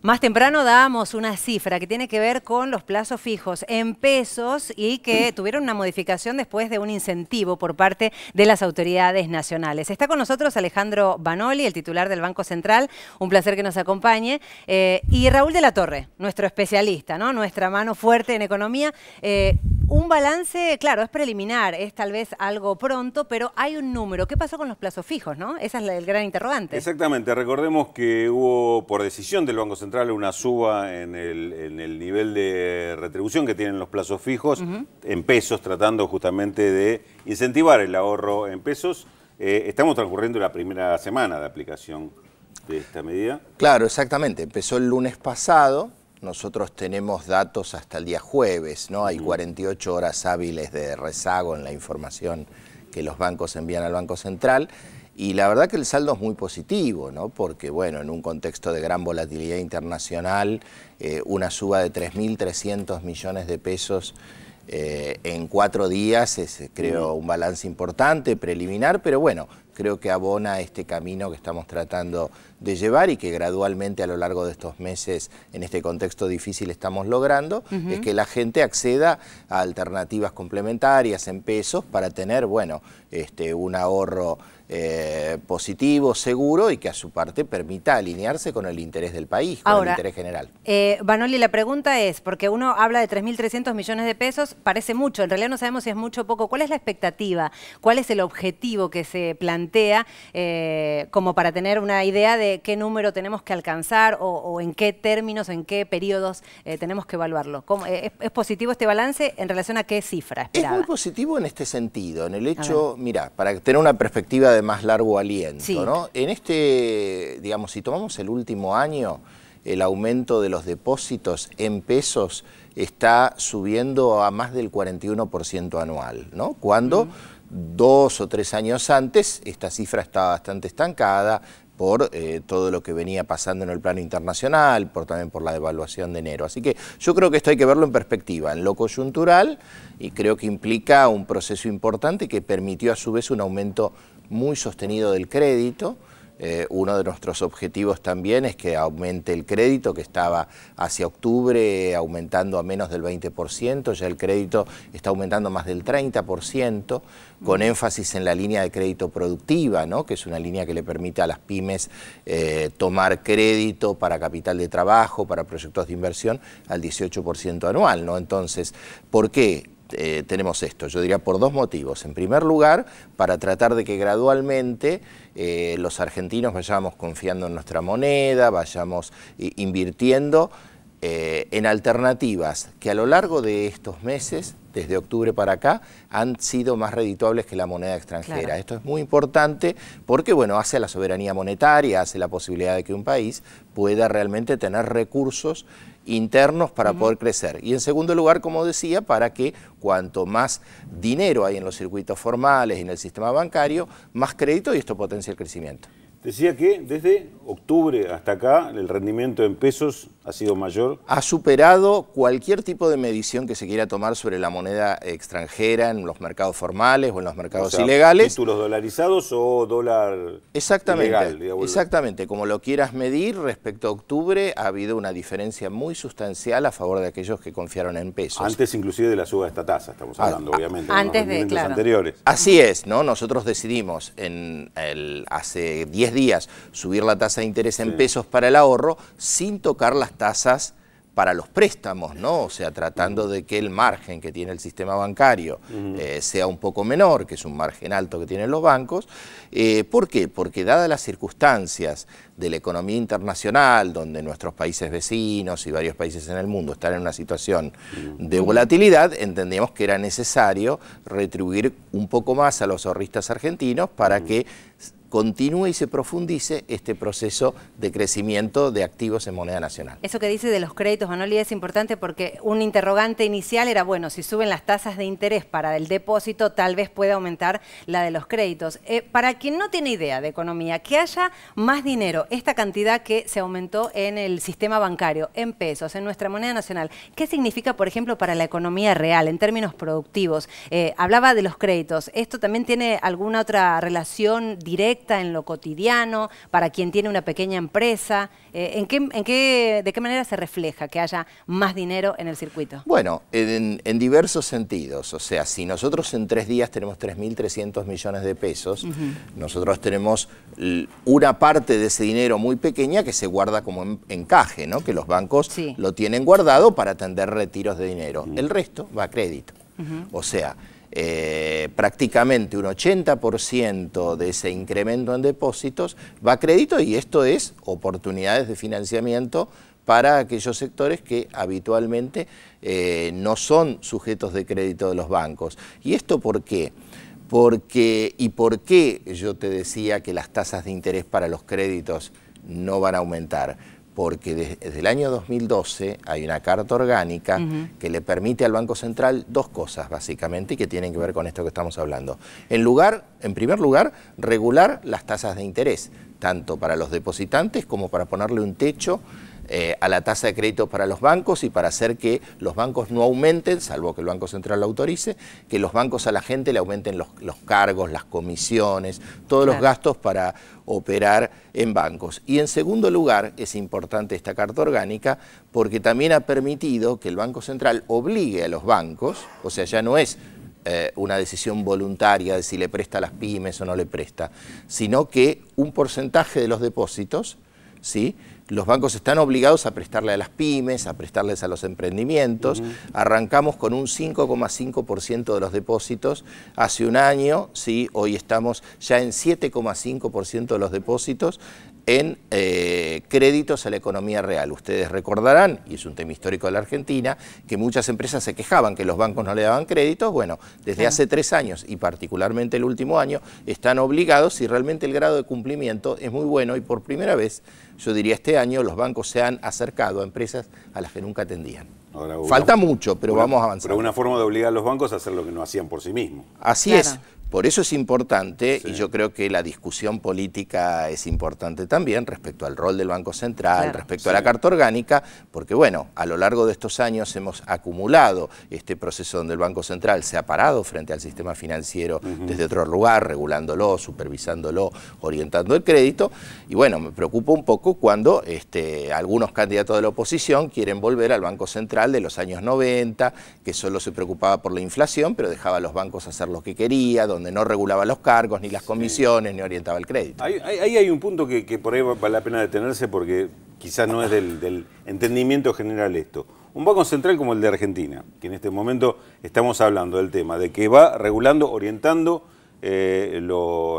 Más temprano damos una cifra que tiene que ver con los plazos fijos en pesos y que tuvieron una modificación después de un incentivo por parte de las autoridades nacionales. Está con nosotros Alejandro Banoli, el titular del Banco Central, un placer que nos acompañe, eh, y Raúl de la Torre, nuestro especialista, nuestra mano fuerte en economía. Eh, un balance, claro, es preliminar, es tal vez algo pronto, pero hay un número. ¿Qué pasó con los plazos fijos, no? Esa es la, el gran interrogante. Exactamente. Recordemos que hubo, por decisión del Banco Central, una suba en el, nivel de retribución que tienen los plazos fijos en pesos, tratando justamente de incentivar el ahorro en pesos. Eh, estamos transcurriendo la primera semana de aplicación de esta medida. Claro, exactamente. Empezó el lunes pasado nosotros tenemos datos hasta el día jueves, ¿no? Hay 48 horas hábiles de rezago en la información que los bancos envían al Banco Central. Y la verdad que el saldo es muy positivo, ¿no? Porque, bueno, en un contexto de gran volatilidad internacional, eh, una suba de 3.300 millones de pesos eh, en cuatro días es, eh, creo, un balance importante, preliminar, pero bueno, creo que abona este camino que estamos tratando de llevar y que gradualmente a lo largo de estos meses, en este contexto difícil, estamos logrando, es que la gente acceda a alternativas complementarias en pesos para tener, bueno, este, un ahorro eh, positivo, seguro y que a su parte permita alinearse con el interés del país, con el interés general. Vanoli, eh, la pregunta es, porque uno habla de 3.300 millones de pesos, parece mucho, en realidad no sabemos si es mucho o poco. ¿Cuál es la expectativa? ¿Cuál es el objetivo que se plantea eh, como para tener una idea de qué número tenemos que alcanzar o, en qué términos, en qué periodos tenemos que evaluarlo? es, positivo este balance en relación a qué cifra Es muy positivo en este sentido, en el hecho, mira, para tener una perspectiva de más largo aliento. ¿no? En este, digamos, si tomamos el último año, el aumento de los depósitos en pesos está subiendo a más del 41% anual, ¿no? Cuando dos o tres años antes esta cifra estaba bastante estancada, por eh, todo lo que venía pasando en el plano internacional, por, también por la devaluación de enero. Así que yo creo que esto hay que verlo en perspectiva, en lo coyuntural, y creo que implica un proceso importante que permitió a su vez un aumento muy sostenido del crédito, eh, uno de nuestros objetivos también es que aumente el crédito, que estaba hacia octubre aumentando a menos del 20%, ya el crédito está aumentando más del 30%, con mm. énfasis en la línea de crédito productiva, ¿no? que es una línea que le permite a las pymes eh, tomar crédito para capital de trabajo, para proyectos de inversión, al 18% anual. ¿no? Entonces, ¿por qué? Eh, tenemos esto? Yo diría por dos motivos. En primer lugar, para tratar de que gradualmente eh, los argentinos vayamos confiando en nuestra moneda, vayamos invirtiendo eh, en alternativas que a lo largo de estos meses desde octubre para acá han sido más redituables que la moneda extranjera. Esto es muy importante porque bueno, hace a la soberanía monetaria, hace la posibilidad de que un país pueda realmente tener recursos internos para poder crecer. Y en segundo lugar, como decía, para que cuanto más dinero hay en los circuitos formales y en el sistema bancario, más crédito y esto potencia el crecimiento. Decía que desde octubre hasta acá, el rendimiento en pesos ha sido mayor. Ha superado cualquier tipo de medición que se quiera tomar sobre la moneda extranjera en los mercados formales o en los mercados o sea, ilegales. Títulos dolarizados o dólar exactamente, ilegal, Exactamente, como lo quieras medir, respecto a octubre ha habido una diferencia muy sustancial a favor de aquellos que confiaron en pesos. Antes inclusive de la suba de esta tasa, estamos ah, hablando obviamente. Antes de, los anteriores. Así es, ¿no? Nosotros decidimos en hace 10 días subir la tasa interés en pesos para el ahorro sin tocar las tasas para los préstamos, ¿no? O sea, tratando de que el margen que tiene el sistema bancario eh, sea un poco menor, que es un margen alto que tienen los bancos. Eh, ¿Por qué? Porque dadas las circunstancias de la economía internacional, donde nuestros países vecinos y varios países en el mundo están en una situación de volatilidad, entendíamos que era necesario retribuir un poco más a los ahorristas argentinos para que continúe y se profundice este proceso de crecimiento de activos en moneda nacional. Eso que dice de los créditos, Manoli, es importante porque un interrogante inicial era, bueno, si suben las tasas de interés para el depósito, tal vez pueda aumentar la de los créditos. Eh, para quien no tiene idea de economía, que haya más dinero, esta cantidad que se aumentó en el sistema bancario, en pesos, en nuestra moneda nacional, ¿qué significa, por ejemplo, para la economía real, en términos productivos? Eh, hablaba de los créditos, ¿esto también tiene alguna otra relación directa? en lo cotidiano, para quien tiene una pequeña empresa? Eh, ¿en, qué, ¿De qué manera se refleja que haya más dinero en el circuito? Bueno, en, diversos sentidos. O sea, si nosotros en tres días tenemos 3.300 millones de pesos, nosotros tenemos una parte de ese dinero muy pequeña que se guarda como en, encaje, ¿no? que los bancos lo tienen guardado para atender retiros de dinero. El resto va a crédito. O sea, eh, prácticamente un 80% de ese incremento en depósitos va a crédito y esto es oportunidades de financiamiento para aquellos sectores que habitualmente eh, no son sujetos de crédito de los bancos. ¿Y esto por qué? Porque, ¿Y por qué yo te decía que las tasas de interés para los créditos no van a aumentar? porque desde el año 2012 hay una carta orgánica que le permite al Banco Central dos cosas básicamente que tienen que ver con esto que estamos hablando. En, lugar, en primer lugar, regular las tasas de interés, tanto para los depositantes como para ponerle un techo eh, a la tasa de crédito para los bancos y para hacer que los bancos no aumenten, salvo que el Banco Central lo autorice, que los bancos a la gente le aumenten los, cargos, las comisiones, todos los gastos para operar en bancos. Y en segundo lugar, es importante esta carta orgánica porque también ha permitido que el Banco Central obligue a los bancos, o sea, ya no es eh, una decisión voluntaria de si le presta a las pymes o no le presta, sino que un porcentaje de los depósitos, ¿sí? los bancos están obligados a prestarle a las pymes, a prestarles a los emprendimientos. Arrancamos con un 5,5% de los depósitos hace un año, ¿sí? hoy estamos ya en 7,5% de los depósitos en eh, créditos a la economía real. Ustedes recordarán, y es un tema histórico de la Argentina, que muchas empresas se quejaban que los bancos no le daban créditos. Bueno, desde hace tres años y particularmente el último año están obligados y realmente el grado de cumplimiento es muy bueno y por primera vez, yo diría este año, los bancos se han acercado a empresas a las que nunca atendían. Falta mucho, pero vamos avanzando. Pero una forma de obligar a los bancos a hacer lo que no hacían por sí mismos. Así es. Por eso es importante, y yo creo que la discusión política es importante también respecto al rol del Banco Central, respecto a la Carta Orgánica, porque bueno, a lo largo de estos años hemos acumulado este proceso donde el Banco Central se ha parado frente al sistema financiero desde otro lugar, regulándolo, supervisándolo, orientando el crédito, y bueno, me preocupa un poco cuando este, algunos candidatos de la oposición quieren volver al Banco Central de los años 90, que solo se preocupaba por la inflación, pero dejaba a los bancos hacer lo que quería, donde no regulaba los cargos, ni las comisiones, ni orientaba el crédito. Ahí, hay un punto que, por ahí vale la pena detenerse porque quizás no es del, entendimiento general esto. Un banco central como el de Argentina, que en este momento estamos hablando del tema, de que va regulando, orientando eh,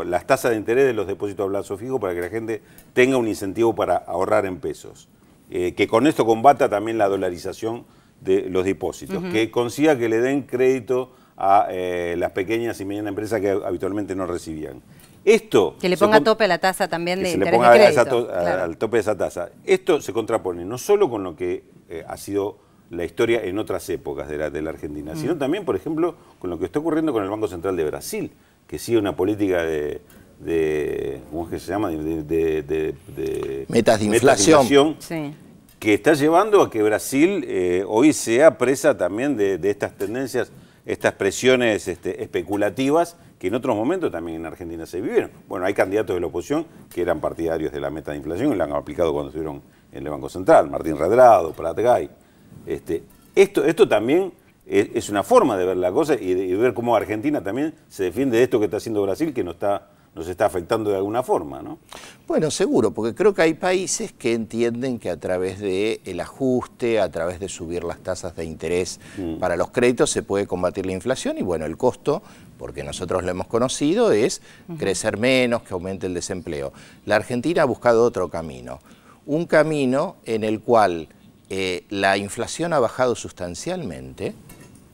las tasas de interés de los depósitos a plazo fijo para que la gente tenga un incentivo para ahorrar en pesos. Eh, que con esto combata también la dolarización de los depósitos, que consiga que le den crédito a eh, las pequeñas y medianas empresas que habitualmente no recibían. Esto... Que le ponga a tope la tasa también de se le ponga al tope de esa tasa. Esto se contrapone no solo con lo que eh, ha sido la historia en otras épocas de la, Argentina, sino mm. también, por ejemplo, con lo que está ocurriendo con el Banco Central de Brasil, que sigue una política de, ¿cómo es que se llama? De, de, de, metas de inflación. Que está llevando a que Brasil eh, hoy sea presa también de, estas tendencias estas presiones este, especulativas que en otros momentos también en Argentina se vivieron. Bueno, hay candidatos de la oposición que eran partidarios de la meta de inflación y la han aplicado cuando estuvieron en el Banco Central, Martín Redrado, Prat Este, esto, esto también es, una forma de ver la cosa y y ver cómo Argentina también se defiende de esto que está haciendo Brasil, que no está nos está afectando de alguna forma, ¿no? Bueno, seguro, porque creo que hay países que entienden que a través del ajuste, a través de subir las tasas de interés mm. para los créditos, se puede combatir la inflación y bueno, el costo, porque nosotros lo hemos conocido, es crecer menos, que aumente el desempleo. La Argentina ha buscado otro camino, un camino en el cual eh, la inflación ha bajado sustancialmente,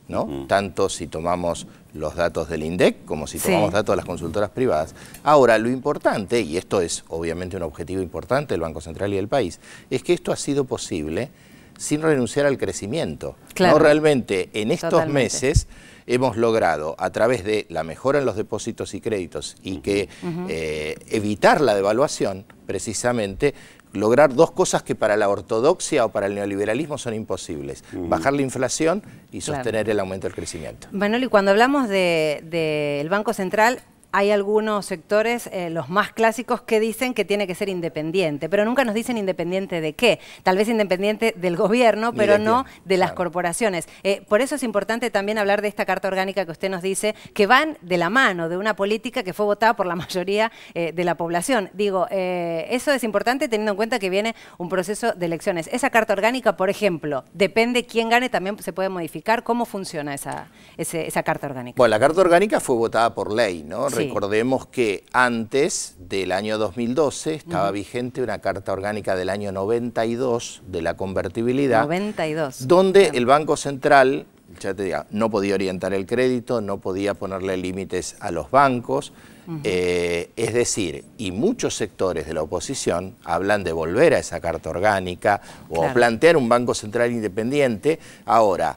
¿no? Mm. Tanto si tomamos los datos del INDEC, como si tomamos datos de las consultoras privadas. Ahora, lo importante, y esto es obviamente un objetivo importante del Banco Central y del país, es que esto ha sido posible sin renunciar al crecimiento. No realmente en estos meses hemos logrado, a través de la mejora en los depósitos y créditos y que eh, evitar la devaluación, precisamente lograr dos cosas que para la ortodoxia o para el neoliberalismo son imposibles. Mm. Bajar la inflación y sostener el aumento del crecimiento. Manoli, cuando hablamos del Banco Central, hay algunos sectores, eh, los más clásicos, que dicen que tiene que ser independiente, pero nunca nos dicen independiente de qué. Tal vez independiente del gobierno, pero no de las corporaciones. Eh, por eso es importante también hablar de esta carta orgánica que usted nos dice, que van de la mano de una política que fue votada por la mayoría eh, de la población. Digo, eso es importante teniendo en cuenta que viene un proceso de elecciones. Esa carta orgánica, por ejemplo, depende quién gane, también se puede modificar. ¿Cómo funciona esa, esa carta orgánica? Bueno, la carta orgánica fue votada por ley, ¿no? Recordemos que antes del año 2012 estaba vigente una carta orgánica del año 92 de la convertibilidad. 92. Donde el Banco Central, ya te diga no podía orientar el crédito, no podía ponerle límites a los bancos. Eh, es decir, y muchos sectores de la oposición hablan de volver a esa carta orgánica o plantear un Banco Central independiente. Ahora,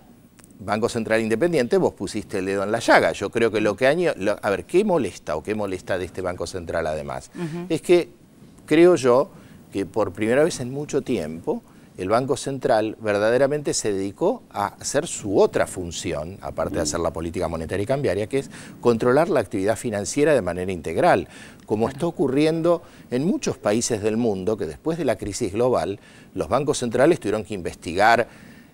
Banco Central Independiente, vos pusiste el dedo en la llaga. Yo creo que lo que año, a ver, ¿qué molesta o qué molesta de este Banco Central además? Es que creo yo que por primera vez en mucho tiempo el Banco Central verdaderamente se dedicó a hacer su otra función, aparte de hacer la política monetaria y cambiaria, que es controlar la actividad financiera de manera integral, como está ocurriendo en muchos países del mundo que después de la crisis global los bancos centrales tuvieron que investigar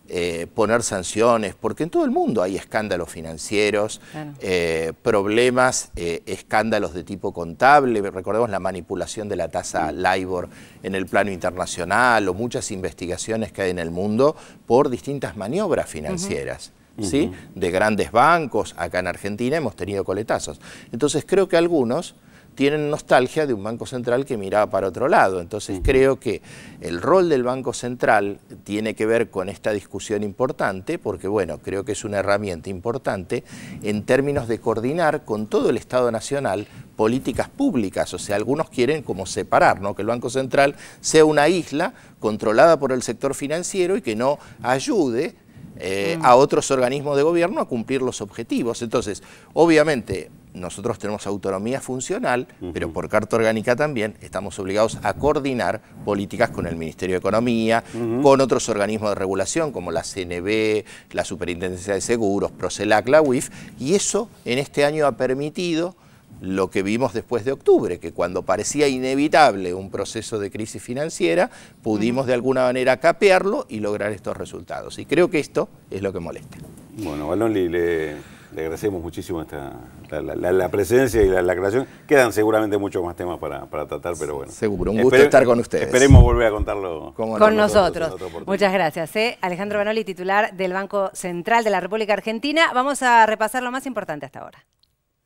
eh, poner sanciones, porque en todo el mundo hay escándalos financieros, eh, problemas, eh, escándalos de tipo contable, recordemos la manipulación de la tasa LIBOR en el plano internacional o muchas investigaciones que hay en el mundo por distintas maniobras financieras. ¿Sí? De grandes bancos, acá en Argentina hemos tenido coletazos. Entonces creo que algunos tienen nostalgia de un Banco Central que miraba para otro lado. Entonces creo que el rol del Banco Central tiene que ver con esta discusión importante, porque bueno, creo que es una herramienta importante en términos de coordinar con todo el Estado Nacional políticas públicas. O sea, algunos quieren como separar, ¿no? que el Banco Central sea una isla controlada por el sector financiero y que no ayude eh, mm. a otros organismos de gobierno a cumplir los objetivos. Entonces, obviamente, nosotros tenemos autonomía funcional, pero por carta orgánica también estamos obligados a coordinar políticas con el Ministerio de Economía, con otros organismos de regulación como la CNB, la Superintendencia de Seguros, Procelac, la UIF, y eso en este año ha permitido lo que vimos después de octubre, que cuando parecía inevitable un proceso de crisis financiera, pudimos de alguna manera capearlo y lograr estos resultados. Y creo que esto es lo que molesta. Bueno, le le agradecemos muchísimo esta, la, presencia y la, creación. Quedan seguramente muchos más temas para, tratar, pero bueno. Seguro, un gusto estar con ustedes. Esperemos volver a contarlo con, nosotros. Muchas gracias. ¿eh? Alejandro Banoli, titular del Banco Central de la República Argentina. Vamos a repasar lo más importante hasta ahora.